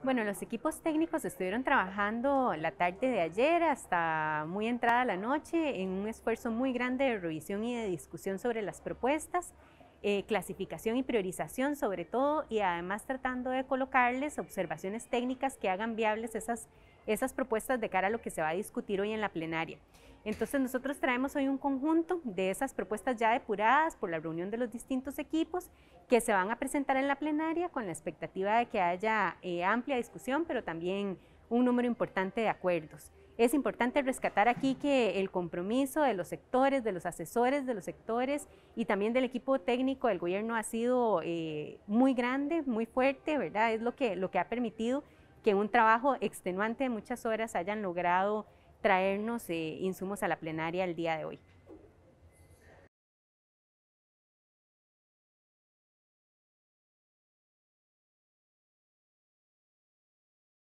Bueno, los equipos técnicos estuvieron trabajando la tarde de ayer hasta muy entrada la noche en un esfuerzo muy grande de revisión y de discusión sobre las propuestas. Eh, clasificación y priorización sobre todo y además tratando de colocarles observaciones técnicas que hagan viables esas esas propuestas de cara a lo que se va a discutir hoy en la plenaria. Entonces nosotros traemos hoy un conjunto de esas propuestas ya depuradas por la reunión de los distintos equipos que se van a presentar en la plenaria con la expectativa de que haya eh, amplia discusión, pero también un número importante de acuerdos. Es importante rescatar aquí que el compromiso de los sectores, de los asesores de los sectores y también del equipo técnico del gobierno ha sido eh, muy grande, muy fuerte, ¿verdad? Es lo que, lo que ha permitido que en un trabajo extenuante de muchas horas hayan logrado traernos eh, insumos a la plenaria el día de hoy.